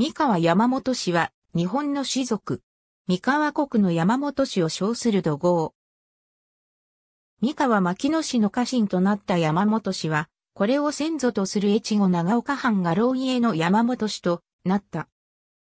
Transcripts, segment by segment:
三河山本氏は、日本の氏族。三河国の山本氏を称する土豪。三河牧野氏の家臣となった山本氏は、これを先祖とする越後長岡藩が老家の山本氏となった。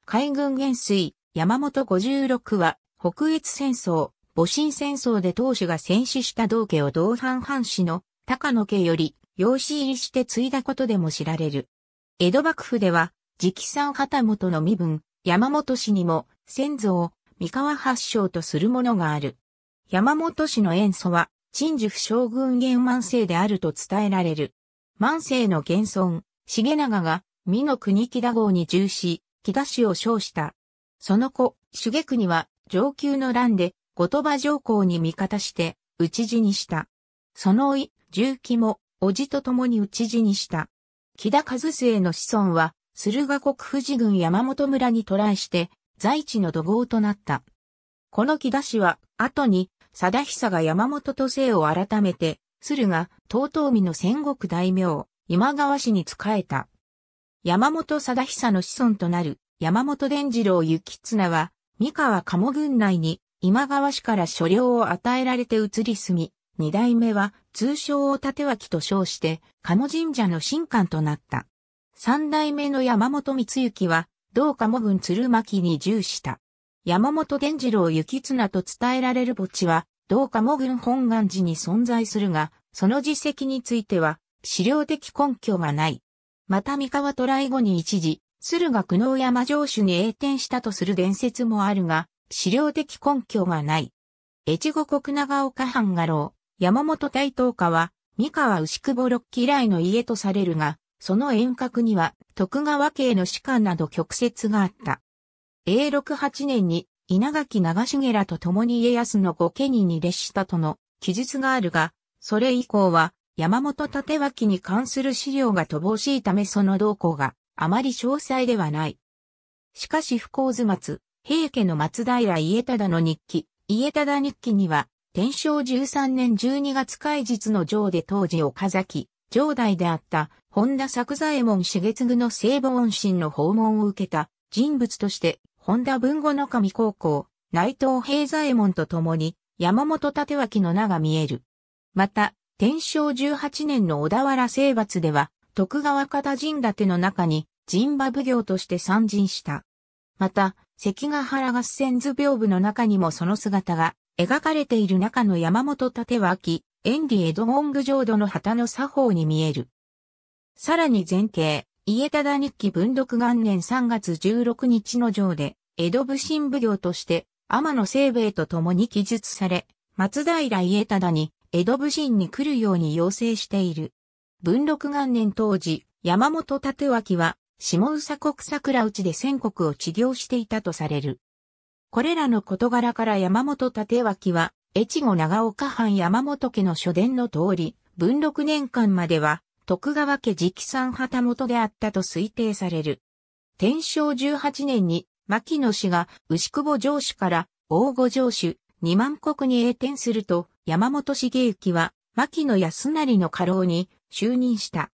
海軍元帥、山本五十六は、北越戦争、戊辰戦争で当主が戦死した道家を同藩藩士の高野家より養子入りして継いだことでも知られる。江戸幕府では、直参旗本の身分、山本氏にも先祖を三河発祥とするものがある。山本氏の遠祖は、陳寿将軍元万世であると伝えられる。万世の現尊、重長が、美の国木田号に従し、木田氏を称した。その子、重国は、上級の乱で、後鳥羽上皇に味方して、討ち死にした。その甥、重機も、叔父と共に討ち死にした。木田和末の子孫は、駿河国富士郡山本村に渡来して、在地の土豪となった。この木田氏は、後に、貞久が山本と姓を改めて、駿河、東東美の戦国大名、今川氏に仕えた。山本貞久の子孫となる、山本伝次郎幸綱は、三河鴨郡内に、今川氏から所領を与えられて移り住み、二代目は、通称を立脇と称して、鴨神社の神官となった。三代目の山本光幸は、道同も郡鶴巻に従した。山本伝次郎幸綱と伝えられる墓地は、道同も郡本願寺に存在するが、その実績については、資料的根拠がない。また三河渡来後に一時、駿河久能山城主に栄転したとする伝説もあるが、資料的根拠がない。越後国長岡藩画廊、山本大東家は、三河牛久保六期以来の家とされるが、その遠隔には徳川家への士官など曲折があった。永禄8年に稲垣長重らと共に家康の御家人に列したとの記述があるが、それ以降は山本立脇に関する資料が乏しいためその動向があまり詳細ではない。しかし不幸図末、平家の松平家忠の日記、家忠日記には、天正13年12月開日の城で当時岡崎、城代であった本田作左衛門重次の聖母恩神の訪問を受けた人物として、本田文後の神高校、内藤平左衛門と共に、山本立脇の名が見える。また、天正18年の小田原征伐では、徳川方陣立の中に、陣馬奉行として参陣した。また、関ヶ原合戦図屏風の中にもその姿が描かれている中の山本立脇、遠技江戸文具浄土の旗の作法に見える。さらに前景、家忠日記文読元年3月16日の上で、江戸武神奉行として、天野清兵衛と共に記述され、松平家忠に、江戸武神に来るように要請している。文禄元年当時、山本立脇は、下宇佐国桜内で戦国を治療していたとされる。これらの事柄から山本立脇は、越後長岡藩山本家の書伝の通り、文禄年間までは、徳川家直参旗本であったと推定される。天正18年に、牧野氏が牛久保城主から大御城主二万国に栄転すると、山本茂之は牧野康成の家老に就任した。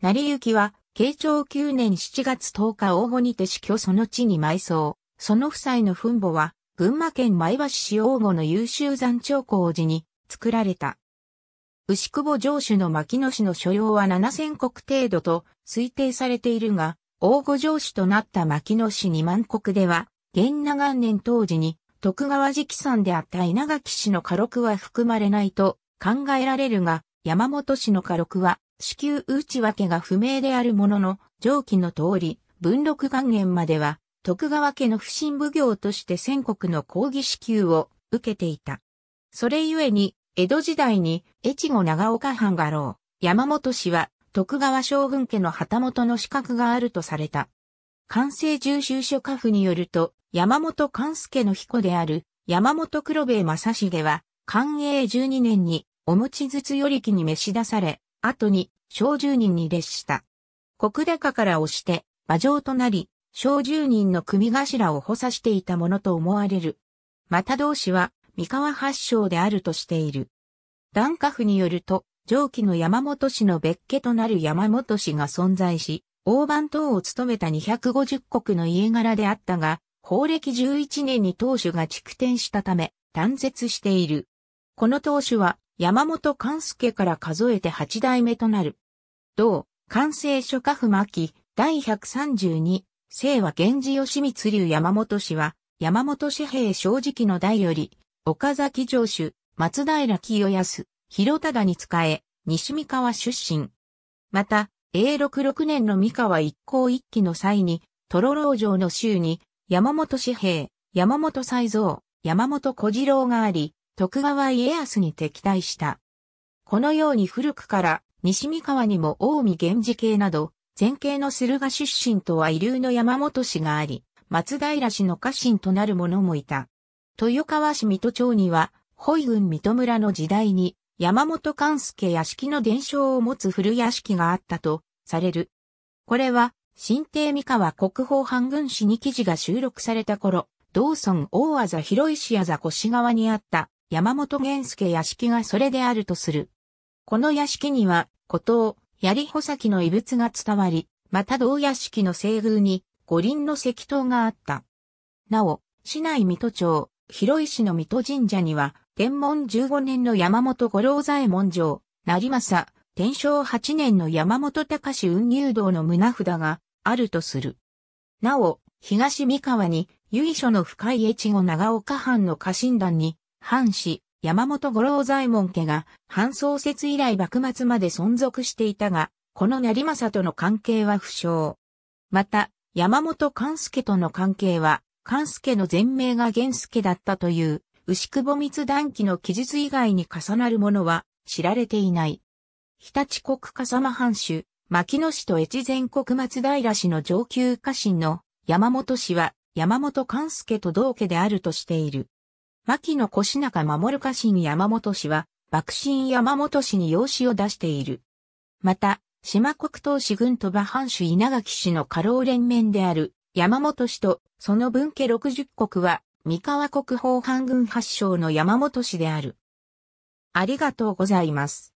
成幸は、慶長9年7月10日大御にて死去その地に埋葬。その夫妻の墳墓は、群馬県前橋市大御の優秀山頂工寺に作られた。牛久保城主の牧野氏の所要は7000国程度と推定されているが、大御城主となった牧野氏2万国では、元長年当時に徳川直参であった稲垣氏の家禄は含まれないと考えられるが、山本氏の家禄は支給内訳が不明であるものの、上記の通り、文禄元年までは、徳川家の不審奉行として全国の抗議支給を受けていた。それゆえに、江戸時代に越後長岡藩画廊、山本氏は徳川将軍家の旗本の資格があるとされた。関西重修書家府によると、山本勘助の彦である山本黒部正重は、寛永12年に、お餅筒寄り木に召し出され、後に、小十人に列した。国高から押して、馬上となり、小十人の組頭を補佐していたものと思われる。また同氏は、三河発祥であるとしている。段家府によると、上記の山本氏の別家となる山本氏が存在し、大番党を務めた250国の家柄であったが、法暦11年に当主が築転したため、断絶している。この当主は、山本勘助から数えて8代目となる。同、完成諸家府巻、第132、清和源氏義光流山本氏は、山本氏兵正直の代より、岡崎城主、松平清康、広忠に仕え、西三河出身。また、永禄6年の三河一向一揆の際に、トロロ城の州に、山本志平、山本斎蔵、山本小次郎があり、徳川家康に敵対した。このように古くから西三河にも大見源氏系など、前系の駿河出身とは異流の山本氏があり、松平氏の家臣となる者もいた。豊川市水戸町には、保井郡水戸村の時代に、山本勘助屋敷の伝承を持つ古屋敷があったと、される。これは、新帝三河国宝半軍史に記事が収録された頃、道村大あざ広石あざ越川にあった山本源助屋敷がそれであるとする。この屋敷には、古刀、槍穂先の遺物が伝わり、また同屋敷の西宮に五輪の石塔があった。なお、市内水戸町、広井市の水戸神社には、天文15年の山本五郎左衛門城、成政、天正8年の山本隆運入道の胸札があるとする。なお、東三河に、由緒の深い越後長岡藩の家臣団に、藩士、山本五郎左衛門家が、藩創設以来幕末まで存続していたが、この成政との関係は不詳。また、山本勘助との関係は、関助の全名が源助だったという、牛久密断記の記述以外に重なるものは知られていない。日立国笠間藩主、牧野氏と越前国松平氏の上級家臣の山本氏は山本勘助と同家であるとしている。牧野越中守家臣山本氏は、幕臣山本氏に養子を出している。また、島国東市軍と馬藩主稲垣氏の家老連綿である山本氏とその分家六十国は三河国宝藩軍発祥の山本氏である。ありがとうございます。